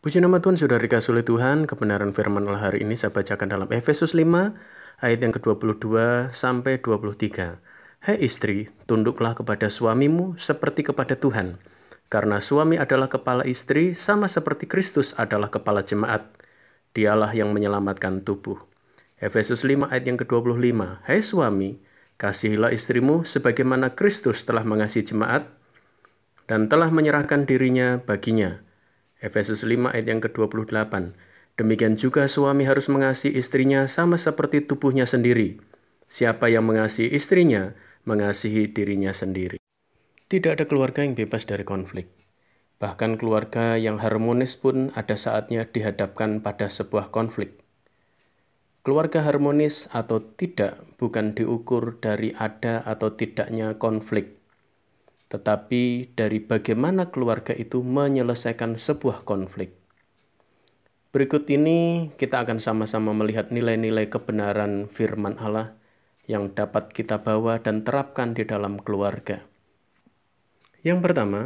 Puji nama Tuhan, sudah dikasih oleh Tuhan, kebenaran firman Allah hari ini saya bacakan dalam Efesus 5, ayat yang ke-22 sampai 23. Hei istri, tunduklah kepada suamimu seperti kepada Tuhan, karena suami adalah kepala istri sama seperti Kristus adalah kepala jemaat. Dialah yang menyelamatkan tubuh. Efesus 5 ayat yang ke-25, Hei suami, kasihilah istrimu sebagaimana Kristus telah mengasihi jemaat dan telah menyerahkan dirinya baginya, Efesus 5 ayat yang ke-28. Demikian juga suami harus mengasihi istrinya sama seperti tubuhnya sendiri. Siapa yang mengasihi istrinya, mengasihi dirinya sendiri. Tidak ada keluarga yang bebas dari konflik. Bahkan keluarga yang harmonis pun ada saatnya dihadapkan pada sebuah konflik. Keluarga harmonis atau tidak bukan diukur dari ada atau tidaknya konflik, tetapi dari bagaimana keluarga itu menyelesaikan sebuah konflik. Berikut ini kita akan sama-sama melihat nilai-nilai kebenaran firman Allah yang dapat kita bawa dan terapkan di dalam keluarga. Yang pertama,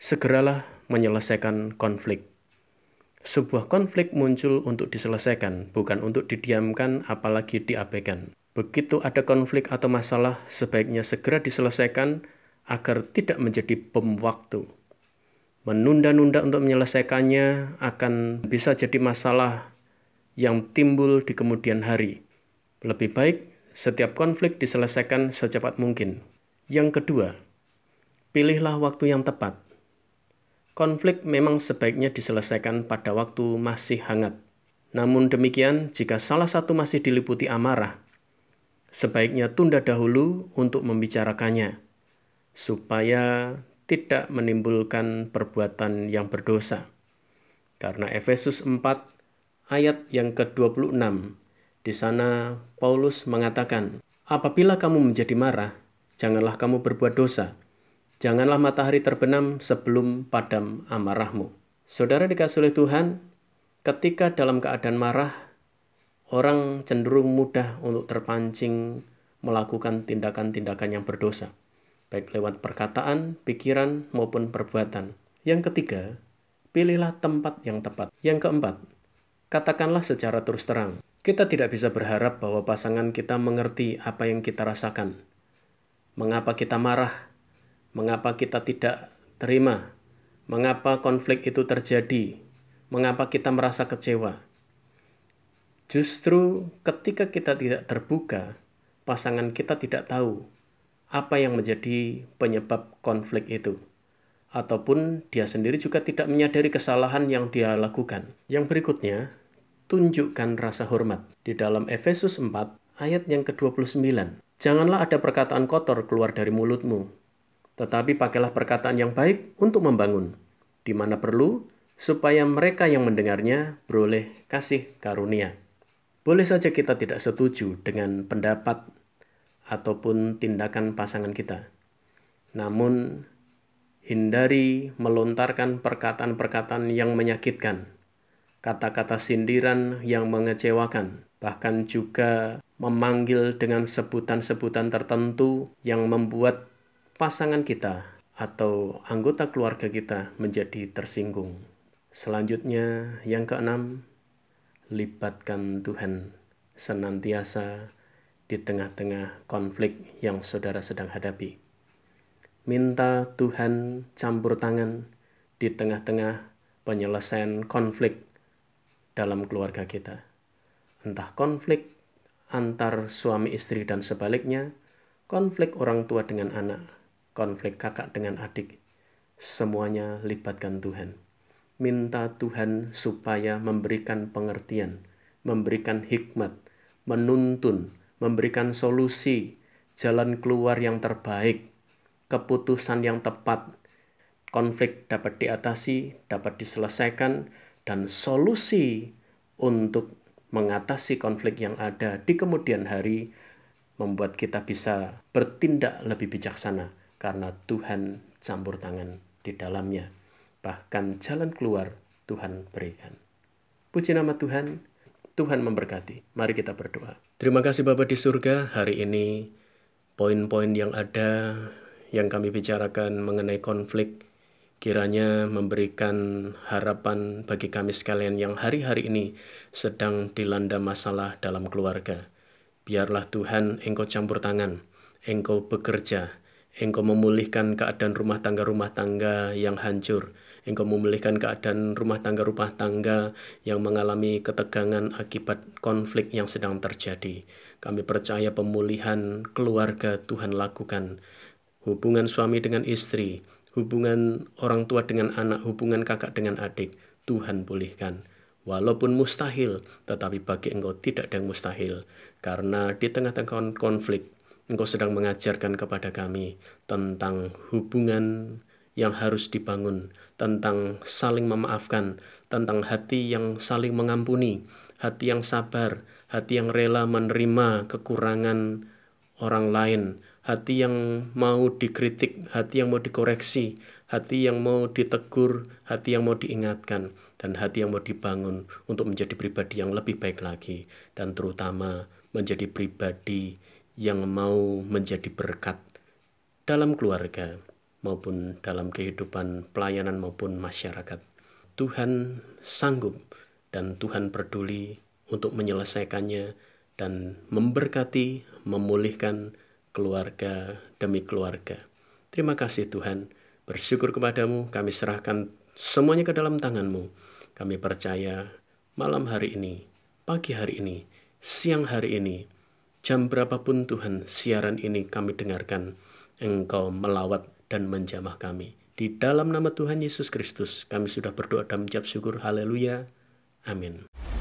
segeralah menyelesaikan konflik. Sebuah konflik muncul untuk diselesaikan, bukan untuk didiamkan apalagi diabaikan. Begitu ada konflik atau masalah, sebaiknya segera diselesaikan agar tidak menjadi bom waktu. Menunda-nunda untuk menyelesaikannya akan bisa jadi masalah yang timbul di kemudian hari. Lebih baik setiap konflik diselesaikan secepat mungkin. Yang kedua, pilihlah waktu yang tepat. Konflik memang sebaiknya diselesaikan pada waktu masih hangat. Namun demikian, jika salah satu masih diliputi amarah, sebaiknya tunda dahulu untuk membicarakannya supaya tidak menimbulkan perbuatan yang berdosa. Karena Efesus 4 ayat yang ke-26, di sana Paulus mengatakan, Apabila kamu menjadi marah, janganlah kamu berbuat dosa. Janganlah matahari terbenam sebelum padam amarahmu. Saudara dikasih oleh Tuhan, ketika dalam keadaan marah, orang cenderung mudah untuk terpancing melakukan tindakan-tindakan yang berdosa baik lewat perkataan, pikiran, maupun perbuatan. Yang ketiga, pilihlah tempat yang tepat. Yang keempat, katakanlah secara terus terang. Kita tidak bisa berharap bahwa pasangan kita mengerti apa yang kita rasakan. Mengapa kita marah? Mengapa kita tidak terima? Mengapa konflik itu terjadi? Mengapa kita merasa kecewa? Justru ketika kita tidak terbuka, pasangan kita tidak tahu apa yang menjadi penyebab konflik itu. Ataupun dia sendiri juga tidak menyadari kesalahan yang dia lakukan. Yang berikutnya, tunjukkan rasa hormat. Di dalam Efesus 4 ayat yang ke-29, janganlah ada perkataan kotor keluar dari mulutmu, tetapi pakailah perkataan yang baik untuk membangun, di mana perlu supaya mereka yang mendengarnya beroleh kasih karunia. Boleh saja kita tidak setuju dengan pendapat ataupun tindakan pasangan kita. Namun, hindari melontarkan perkataan-perkataan yang menyakitkan, kata-kata sindiran yang mengecewakan, bahkan juga memanggil dengan sebutan-sebutan tertentu yang membuat pasangan kita atau anggota keluarga kita menjadi tersinggung. Selanjutnya, yang keenam, libatkan Tuhan senantiasa di tengah-tengah konflik yang saudara sedang hadapi. Minta Tuhan campur tangan di tengah-tengah penyelesaian konflik dalam keluarga kita. Entah konflik antar suami istri dan sebaliknya, konflik orang tua dengan anak, konflik kakak dengan adik, semuanya libatkan Tuhan. Minta Tuhan supaya memberikan pengertian, memberikan hikmat, menuntun, memberikan solusi, jalan keluar yang terbaik, keputusan yang tepat. Konflik dapat diatasi, dapat diselesaikan, dan solusi untuk mengatasi konflik yang ada di kemudian hari membuat kita bisa bertindak lebih bijaksana karena Tuhan campur tangan di dalamnya. Bahkan jalan keluar Tuhan berikan. Puji nama Tuhan. Tuhan memberkati. Mari kita berdoa. Terima kasih Bapak di surga hari ini poin-poin yang ada yang kami bicarakan mengenai konflik kiranya memberikan harapan bagi kami sekalian yang hari-hari ini sedang dilanda masalah dalam keluarga. Biarlah Tuhan engkau campur tangan, engkau bekerja, Engkau memulihkan keadaan rumah tangga-rumah tangga yang hancur. Engkau memulihkan keadaan rumah tangga-rumah tangga yang mengalami ketegangan akibat konflik yang sedang terjadi. Kami percaya pemulihan keluarga Tuhan lakukan. Hubungan suami dengan istri, hubungan orang tua dengan anak, hubungan kakak dengan adik, Tuhan pulihkan. Walaupun mustahil, tetapi bagi engkau tidak ada yang mustahil. Karena di tengah-tengah konflik, Engkau sedang mengajarkan kepada kami tentang hubungan yang harus dibangun, tentang saling memaafkan, tentang hati yang saling mengampuni, hati yang sabar, hati yang rela menerima kekurangan orang lain, hati yang mau dikritik, hati yang mau dikoreksi, hati yang mau ditegur, hati yang mau diingatkan, dan hati yang mau dibangun untuk menjadi pribadi yang lebih baik lagi, dan terutama menjadi pribadi yang mau menjadi berkat dalam keluarga maupun dalam kehidupan pelayanan maupun masyarakat. Tuhan sanggup dan Tuhan peduli untuk menyelesaikannya dan memberkati, memulihkan keluarga demi keluarga. Terima kasih Tuhan, bersyukur kepadamu, kami serahkan semuanya ke dalam tanganmu. Kami percaya malam hari ini, pagi hari ini, siang hari ini, Jam berapapun Tuhan siaran ini kami dengarkan, Engkau melawat dan menjamah kami. Di dalam nama Tuhan Yesus Kristus, kami sudah berdoa dan menjawab syukur. Haleluya. Amin.